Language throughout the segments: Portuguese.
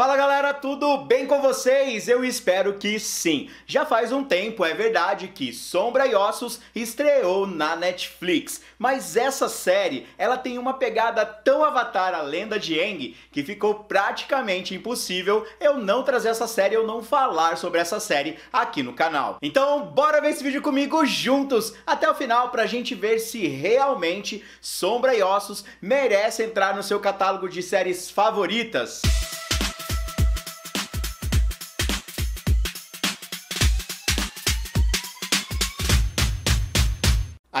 Fala galera, tudo bem com vocês? Eu espero que sim. Já faz um tempo, é verdade, que Sombra e Ossos estreou na Netflix, mas essa série, ela tem uma pegada tão Avatar a Lenda de Aang que ficou praticamente impossível eu não trazer essa série eu não falar sobre essa série aqui no canal. Então, bora ver esse vídeo comigo juntos até o final pra gente ver se realmente Sombra e Ossos merece entrar no seu catálogo de séries favoritas.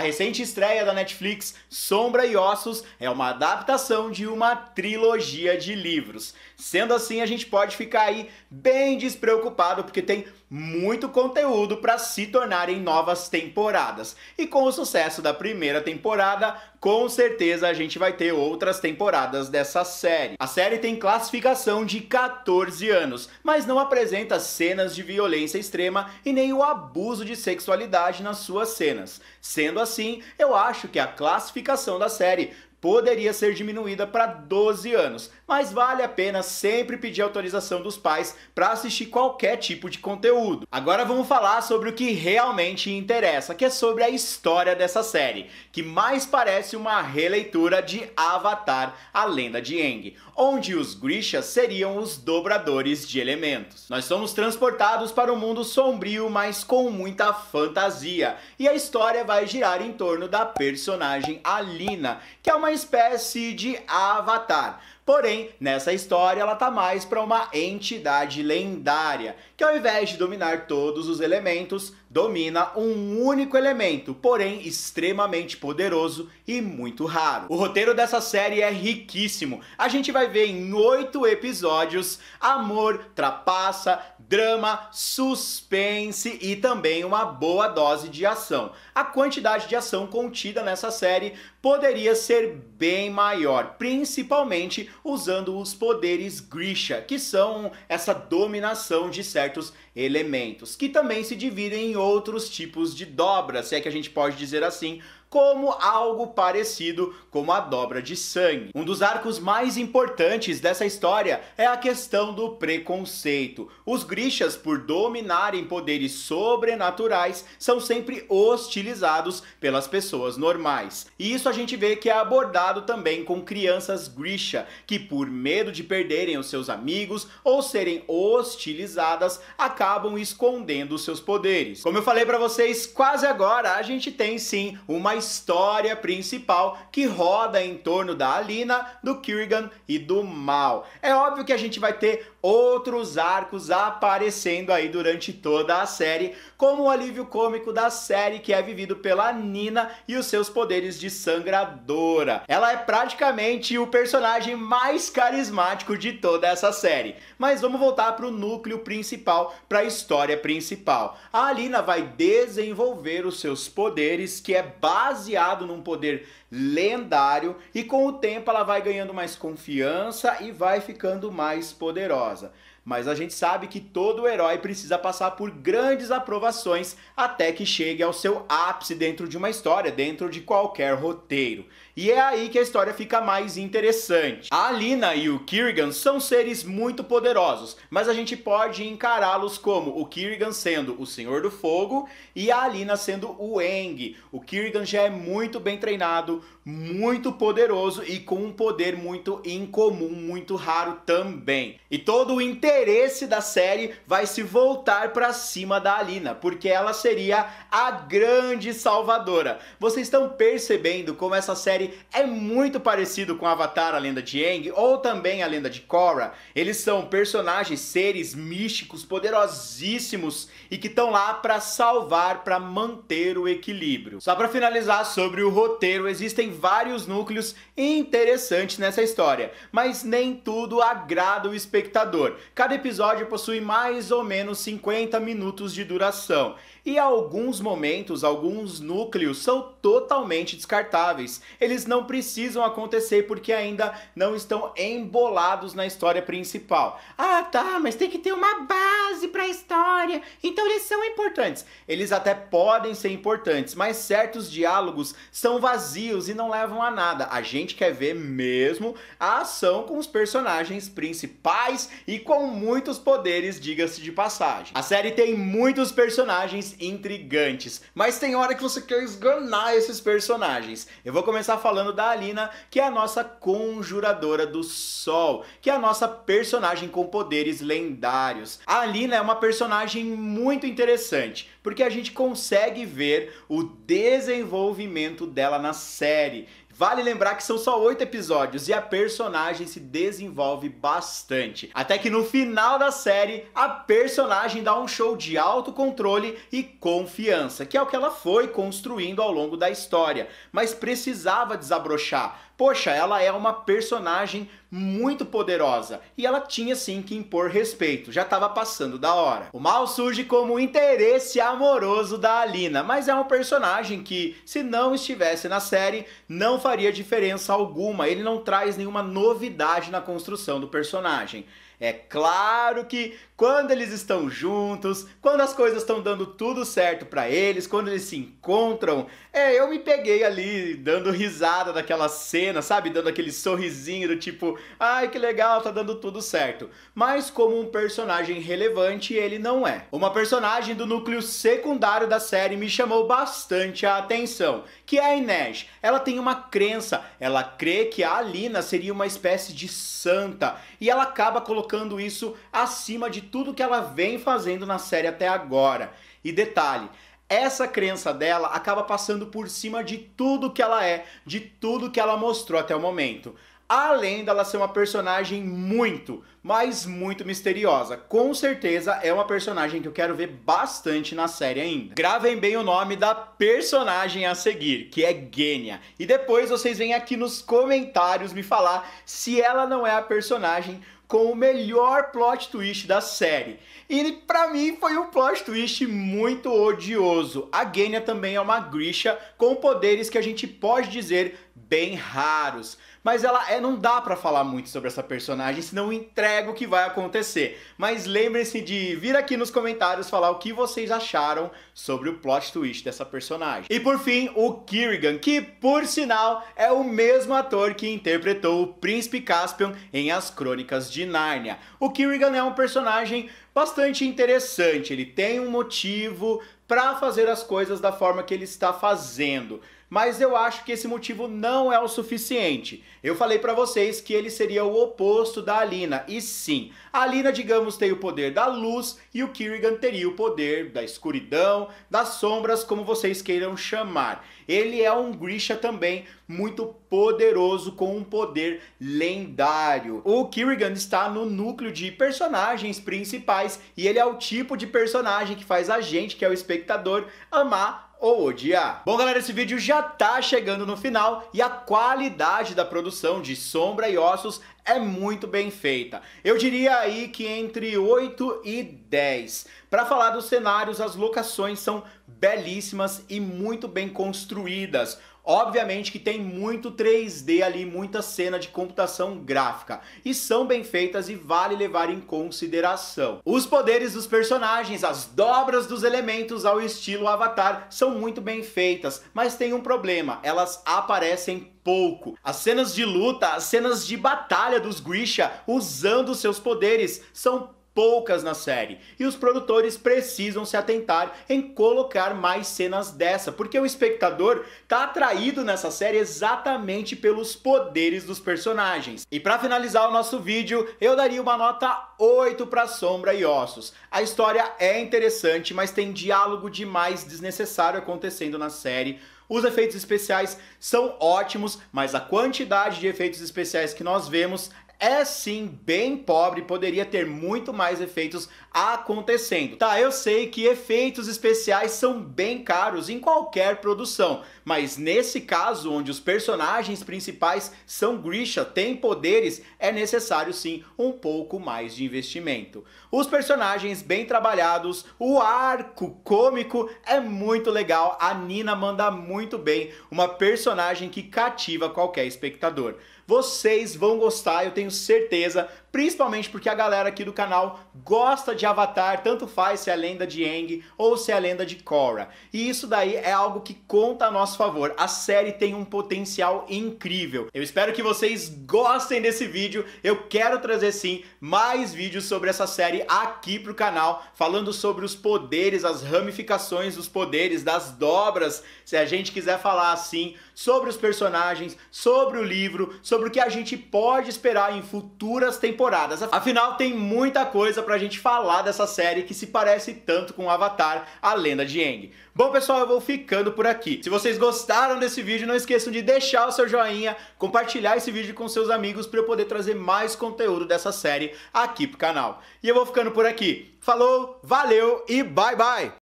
A recente estreia da Netflix, Sombra e Ossos, é uma adaptação de uma trilogia de livros. Sendo assim, a gente pode ficar aí bem despreocupado porque tem muito conteúdo para se tornarem novas temporadas. E com o sucesso da primeira temporada, com certeza a gente vai ter outras temporadas dessa série. A série tem classificação de 14 anos, mas não apresenta cenas de violência extrema e nem o abuso de sexualidade nas suas cenas. Sendo assim, assim, eu acho que a classificação da série poderia ser diminuída para 12 anos mas vale a pena sempre pedir autorização dos pais para assistir qualquer tipo de conteúdo. Agora vamos falar sobre o que realmente interessa, que é sobre a história dessa série, que mais parece uma releitura de Avatar, a Lenda de Aang, onde os Grishas seriam os dobradores de elementos. Nós somos transportados para um mundo sombrio, mas com muita fantasia, e a história vai girar em torno da personagem Alina, que é uma espécie de Avatar, Porém, nessa história ela tá mais para uma entidade lendária, que ao invés de dominar todos os elementos, domina um único elemento, porém extremamente poderoso e muito raro. O roteiro dessa série é riquíssimo. A gente vai ver em oito episódios amor, trapaça, drama, suspense e também uma boa dose de ação. A quantidade de ação contida nessa série poderia ser bem maior, principalmente usando os poderes Grisha, que são essa dominação de certos elementos, que também se dividem em outros tipos de dobras, se é que a gente pode dizer assim, como algo parecido como a dobra de sangue. Um dos arcos mais importantes dessa história é a questão do preconceito. Os grixas, por dominarem poderes sobrenaturais, são sempre hostilizados pelas pessoas normais. E isso a gente vê que é abordado também com crianças grisha, que por medo de perderem os seus amigos ou serem hostilizadas, acabam escondendo seus poderes. Como eu falei para vocês quase agora, a gente tem sim uma história principal que roda em torno da Alina, do Kirigan e do Mal. É óbvio que a gente vai ter outros arcos aparecendo aí durante toda a série, como o alívio cômico da série que é vivido pela Nina e os seus poderes de sangradora. Ela é praticamente o personagem mais carismático de toda essa série. Mas vamos voltar para o núcleo principal, para a história principal. A Alina vai desenvolver os seus poderes, que é basicamente baseado num poder lendário e com o tempo ela vai ganhando mais confiança e vai ficando mais poderosa. Mas a gente sabe que todo herói precisa passar por grandes aprovações até que chegue ao seu ápice dentro de uma história, dentro de qualquer roteiro. E é aí que a história fica mais interessante. A Alina e o Kirigan são seres muito poderosos, mas a gente pode encará-los como o Kirigan sendo o Senhor do Fogo e a Alina sendo o Eng. O Kirigan já é muito bem treinado, muito poderoso e com um poder muito incomum, muito raro também. E todo o interesse interesse da série vai se voltar para cima da Alina, porque ela seria a grande salvadora. Vocês estão percebendo como essa série é muito parecido com Avatar, a Lenda de Aang, ou também a Lenda de Korra. Eles são personagens, seres místicos, poderosíssimos e que estão lá para salvar, para manter o equilíbrio. Só para finalizar sobre o roteiro, existem vários núcleos interessantes nessa história, mas nem tudo agrada o espectador. Cada episódio possui mais ou menos 50 minutos de duração. E alguns momentos, alguns núcleos são totalmente descartáveis. Eles não precisam acontecer porque ainda não estão embolados na história principal. Ah, tá, mas tem que ter uma base para a história. Então eles são importantes. Eles até podem ser importantes, mas certos diálogos são vazios e não levam a nada. A gente quer ver mesmo a ação com os personagens principais e com muitos poderes, diga-se de passagem. A série tem muitos personagens intrigantes, mas tem hora que você quer esganar esses personagens. Eu vou começar falando da Alina, que é a nossa conjuradora do sol, que é a nossa personagem com poderes lendários. A Alina é uma personagem muito interessante, porque a gente consegue ver o desenvolvimento dela na série. Vale lembrar que são só oito episódios e a personagem se desenvolve bastante. Até que no final da série, a personagem dá um show de autocontrole e confiança, que é o que ela foi construindo ao longo da história, mas precisava desabrochar. Poxa, ela é uma personagem muito poderosa e ela tinha sim que impor respeito, já estava passando da hora. O mal surge como interesse amoroso da Alina, mas é um personagem que, se não estivesse na série, não faria diferença alguma, ele não traz nenhuma novidade na construção do personagem. É claro que quando eles estão juntos, quando as coisas estão dando tudo certo para eles, quando eles se encontram, é, eu me peguei ali dando risada daquela cena, sabe? Dando aquele sorrisinho do tipo, ai que legal, tá dando tudo certo. Mas como um personagem relevante, ele não é. Uma personagem do núcleo secundário da série me chamou bastante a atenção, que é a Inês. Ela tem uma crença, ela crê que a Alina seria uma espécie de santa e ela acaba colocando colocando isso acima de tudo que ela vem fazendo na série até agora. E detalhe, essa crença dela acaba passando por cima de tudo que ela é, de tudo que ela mostrou até o momento. Além dela ser uma personagem muito, mas muito misteriosa. Com certeza é uma personagem que eu quero ver bastante na série ainda. Gravem bem o nome da personagem a seguir, que é Genya. E depois vocês vêm aqui nos comentários me falar se ela não é a personagem com o melhor plot twist da série. E para mim foi um plot twist muito odioso. A Genya também é uma Grisha com poderes que a gente pode dizer bem raros. Mas ela é, não dá para falar muito sobre essa personagem, senão entrega o que vai acontecer. Mas lembrem-se de vir aqui nos comentários falar o que vocês acharam sobre o plot twist dessa personagem. E por fim, o Kirigan, que por sinal é o mesmo ator que interpretou o Príncipe Caspian em As Crônicas de Nárnia. O Kirigan é um personagem bastante interessante, ele tem um motivo para fazer as coisas da forma que ele está fazendo mas eu acho que esse motivo não é o suficiente. Eu falei para vocês que ele seria o oposto da Alina, e sim, a Alina, digamos, tem o poder da luz e o Kirigan teria o poder da escuridão, das sombras, como vocês queiram chamar. Ele é um Grisha também muito poderoso, com um poder lendário. O Kirigan está no núcleo de personagens principais e ele é o tipo de personagem que faz a gente, que é o espectador, amar ou odiar. Bom, galera, esse vídeo já tá chegando no final e a qualidade da produção de sombra e ossos é muito bem feita. Eu diria aí que entre 8 e 10. Para falar dos cenários, as locações são belíssimas e muito bem construídas. Obviamente que tem muito 3D ali, muita cena de computação gráfica, e são bem feitas e vale levar em consideração. Os poderes dos personagens, as dobras dos elementos ao estilo Avatar são muito bem feitas, mas tem um problema, elas aparecem pouco. As cenas de luta, as cenas de batalha dos Grisha usando seus poderes são poucas na série. E os produtores precisam se atentar em colocar mais cenas dessa, porque o espectador tá atraído nessa série exatamente pelos poderes dos personagens. E para finalizar o nosso vídeo, eu daria uma nota 8 para Sombra e Ossos. A história é interessante, mas tem diálogo demais desnecessário acontecendo na série. Os efeitos especiais são ótimos, mas a quantidade de efeitos especiais que nós vemos é sim bem pobre, poderia ter muito mais efeitos acontecendo. Tá, eu sei que efeitos especiais são bem caros em qualquer produção, mas nesse caso onde os personagens principais são Grisha, tem poderes, é necessário sim um pouco mais de investimento. Os personagens bem trabalhados, o arco cômico é muito legal, a Nina manda muito bem, uma personagem que cativa qualquer espectador. Vocês vão gostar, eu tenho certeza principalmente porque a galera aqui do canal gosta de Avatar, tanto faz se é a lenda de Aang ou se é a lenda de Korra. E isso daí é algo que conta a nosso favor. A série tem um potencial incrível. Eu espero que vocês gostem desse vídeo. Eu quero trazer sim mais vídeos sobre essa série aqui pro canal, falando sobre os poderes, as ramificações dos poderes, das dobras, se a gente quiser falar assim, sobre os personagens, sobre o livro, sobre o que a gente pode esperar em futuras temporadas temporadas. Afinal, tem muita coisa pra gente falar dessa série que se parece tanto com Avatar, a lenda de Aang. Bom, pessoal, eu vou ficando por aqui. Se vocês gostaram desse vídeo, não esqueçam de deixar o seu joinha, compartilhar esse vídeo com seus amigos para eu poder trazer mais conteúdo dessa série aqui pro canal. E eu vou ficando por aqui. Falou, valeu e bye bye!